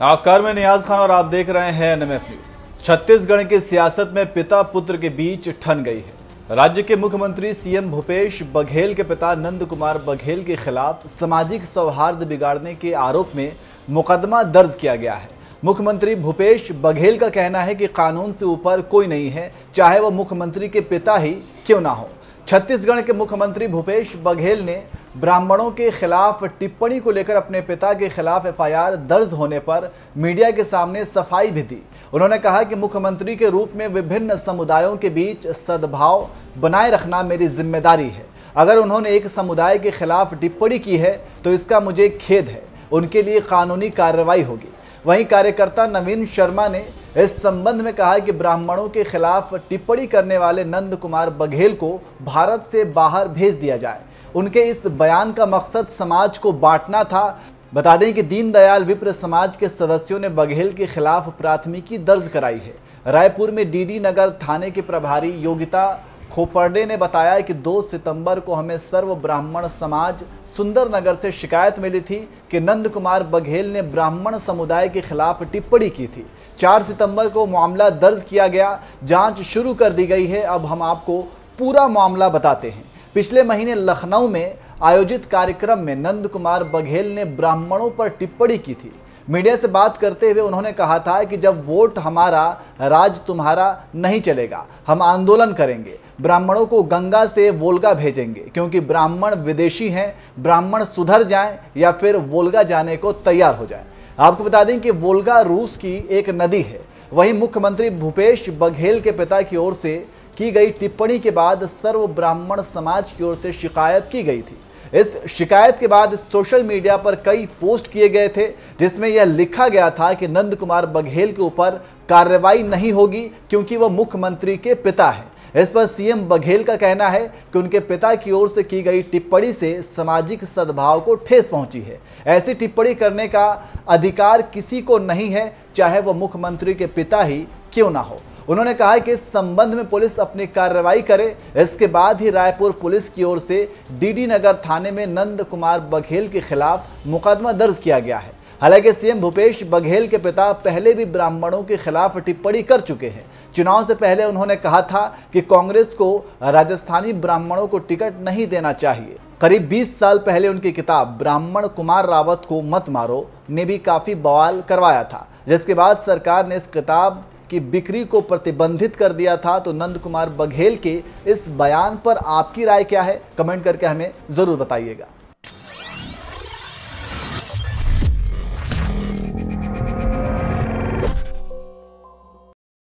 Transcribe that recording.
नमस्कार मैं नियाज खान और आप देख रहे हैं एनएमएफ न्यूज छत्तीसगढ़ की सियासत में पिता पुत्र के बीच ठन गई है राज्य के मुख्यमंत्री सीएम भूपेश बघेल के पिता नंद कुमार बघेल के खिलाफ सामाजिक सौहार्द बिगाड़ने के आरोप में मुकदमा दर्ज किया गया है मुख्यमंत्री भूपेश बघेल का कहना है कि कानून से ऊपर कोई नहीं है चाहे वह मुख्यमंत्री के पिता ही क्यों ना हो छत्तीसगढ़ के मुख्यमंत्री भूपेश बघेल ने ब्राह्मणों के खिलाफ टिप्पणी को लेकर अपने पिता के खिलाफ एफआईआर दर्ज होने पर मीडिया के सामने सफाई भी दी उन्होंने कहा कि मुख्यमंत्री के रूप में विभिन्न समुदायों के बीच सद्भाव बनाए रखना मेरी जिम्मेदारी है अगर उन्होंने एक समुदाय के खिलाफ टिप्पणी की है तो इसका मुझे खेद है उनके लिए कानूनी कार्रवाई होगी वहीं कार्यकर्ता नवीन शर्मा ने इस संबंध में कहा कि ब्राह्मणों के खिलाफ टिप्पणी करने वाले नंद कुमार बघेल को भारत से बाहर भेज दिया जाए उनके इस बयान का मकसद समाज को बांटना था बता दें कि दीनदयाल विप्र समाज के सदस्यों ने बघेल के खिलाफ प्राथमिकी दर्ज कराई है रायपुर में डीडी नगर थाने के प्रभारी योगिता खोपड़े ने बताया कि 2 सितंबर को हमें सर्व ब्राह्मण समाज सुंदर नगर से शिकायत मिली थी कि नंद कुमार बघेल ने ब्राह्मण समुदाय के खिलाफ टिप्पणी की थी 4 सितंबर को मामला दर्ज किया गया जांच शुरू कर दी गई है अब हम आपको पूरा मामला बताते हैं पिछले महीने लखनऊ में आयोजित कार्यक्रम में नंद कुमार बघेल ने ब्राह्मणों पर टिप्पणी की थी मीडिया से बात करते हुए उन्होंने कहा था कि जब वोट हमारा राज तुम्हारा नहीं चलेगा हम आंदोलन करेंगे ब्राह्मणों को गंगा से वोल्गा भेजेंगे क्योंकि ब्राह्मण विदेशी हैं ब्राह्मण सुधर जाएं या फिर वोल्गा जाने को तैयार हो जाएं। आपको बता दें कि वोल्गा रूस की एक नदी है वहीं मुख्यमंत्री भूपेश बघेल के पिता की ओर से की गई टिप्पणी के बाद सर्व ब्राह्मण समाज की ओर से शिकायत की गई थी इस शिकायत के बाद सोशल मीडिया पर कई पोस्ट किए गए थे जिसमें यह लिखा गया था कि नंद कुमार बघेल के ऊपर कार्रवाई नहीं होगी क्योंकि वह मुख्यमंत्री के पिता हैं इस पर सीएम बघेल का कहना है कि उनके पिता की ओर से की गई टिप्पणी से सामाजिक सद्भाव को ठेस पहुंची है ऐसी टिप्पणी करने का अधिकार किसी को नहीं है चाहे वह मुख्यमंत्री के पिता ही क्यों ना हो उन्होंने कहा कि इस संबंध में पुलिस अपनी कार्रवाई करे इसके बाद ही रायपुर पुलिस की ओर से डीडी नगर थाने में नंद कुमार बघेल के खिलाफ मुकदमा दर्ज किया गया है हालांकि सीएम भूपेश बघेल के पिता पहले भी ब्राह्मणों के खिलाफ टिप्पणी कर चुके हैं चुनाव से पहले उन्होंने कहा था कि कांग्रेस को राजस्थानी ब्राह्मणों को टिकट नहीं देना चाहिए करीब 20 साल पहले उनकी किताब ब्राह्मण कुमार रावत को मत मारो ने भी काफ़ी बवाल करवाया था जिसके बाद सरकार ने इस किताब की बिक्री को प्रतिबंधित कर दिया था तो नंद कुमार बघेल के इस बयान पर आपकी राय क्या है कमेंट करके हमें ज़रूर बताइएगा